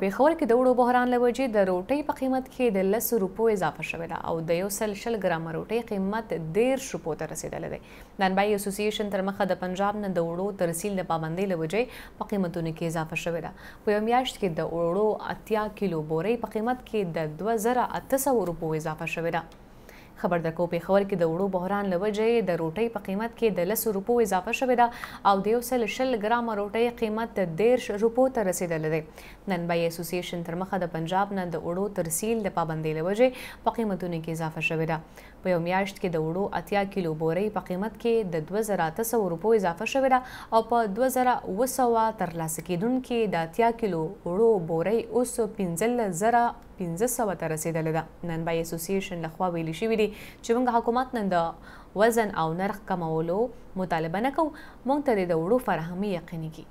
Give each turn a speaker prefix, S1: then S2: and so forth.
S1: پیښور کې د وړو بحران لوجه د روټۍ په قیمت کې د 100 روپو اضافه شوې ده او د 100 ګرام روټۍ قیمت 1.5 روپو ته رسیدلې ده نن بای اسوسییشن تر مخه د پنجاب نه د وړو ترسیل نه پابندۍ لوجه په قیمتونو کې اضافه شوې ده په یو میاشت کې د وړو اتیا کیلو بورې په قیمت کې د 2800 روپو اضافه شوې ده خبر درکو پیښور کې د وړو بحران لوجې د روټۍ په قیمت کې د 100 روپو اضافه شوې ده او د 100 ګرام روټۍ قیمت د 1.5 روپو ته رسیدل دی نن بای اسوسییشن تر مخه د پنجاب نه د وړو ترسیل د پابندۍ لوجې په قیمتونو کې اضافه شوې ده په یو میاشت کې د وړو اتیا کیلو بورې په قیمت کې د 2800 روپو اضافه شوې ده او په 2900 ترلاسه کیدونکو د اتیا کیلو وړو بورې اوس 15 زره 1500 ته رسیدلې ده نن بای اسوسییشن لخوا ویل شوې دي چې موږ حکومت نن د وزن او نرخ کمولو مطالبه نه کوو موږ ته د وړو فرهمي یقیني کی